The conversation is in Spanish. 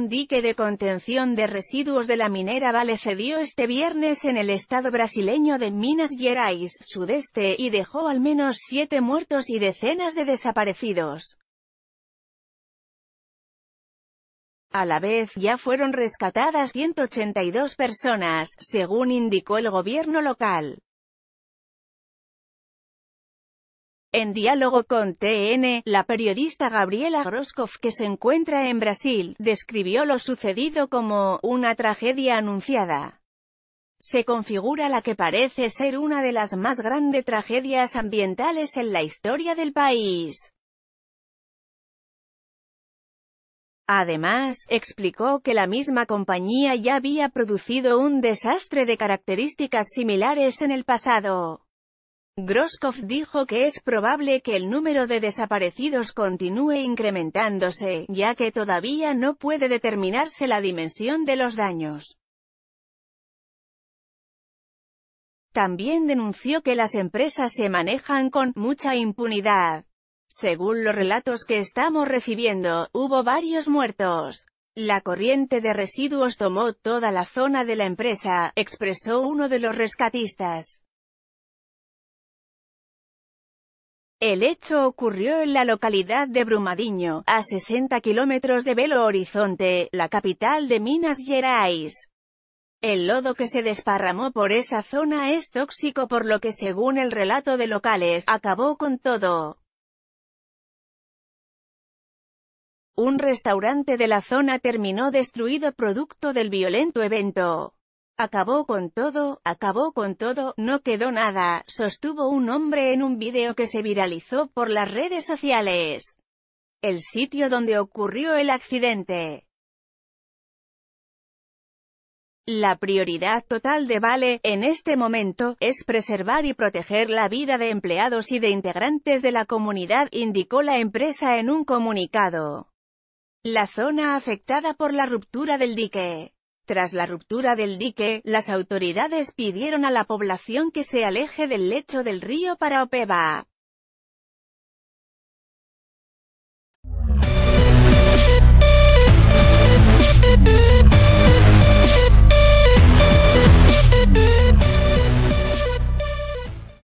un dique de contención de residuos de la minera Vale cedió este viernes en el estado brasileño de Minas Gerais, sudeste, y dejó al menos siete muertos y decenas de desaparecidos. A la vez, ya fueron rescatadas 182 personas, según indicó el gobierno local. En diálogo con TN, la periodista Gabriela Groskov que se encuentra en Brasil, describió lo sucedido como «una tragedia anunciada». Se configura la que parece ser una de las más grandes tragedias ambientales en la historia del país. Además, explicó que la misma compañía ya había producido un desastre de características similares en el pasado. Groskov dijo que es probable que el número de desaparecidos continúe incrementándose, ya que todavía no puede determinarse la dimensión de los daños. También denunció que las empresas se manejan con «mucha impunidad». Según los relatos que estamos recibiendo, hubo varios muertos. La corriente de residuos tomó toda la zona de la empresa, expresó uno de los rescatistas. El hecho ocurrió en la localidad de Brumadiño, a 60 kilómetros de Belo Horizonte, la capital de Minas Gerais. El lodo que se desparramó por esa zona es tóxico por lo que según el relato de locales, acabó con todo. Un restaurante de la zona terminó destruido producto del violento evento. Acabó con todo, acabó con todo, no quedó nada, sostuvo un hombre en un video que se viralizó por las redes sociales. El sitio donde ocurrió el accidente. La prioridad total de Vale, en este momento, es preservar y proteger la vida de empleados y de integrantes de la comunidad, indicó la empresa en un comunicado. La zona afectada por la ruptura del dique. Tras la ruptura del dique, las autoridades pidieron a la población que se aleje del lecho del río para Opeba.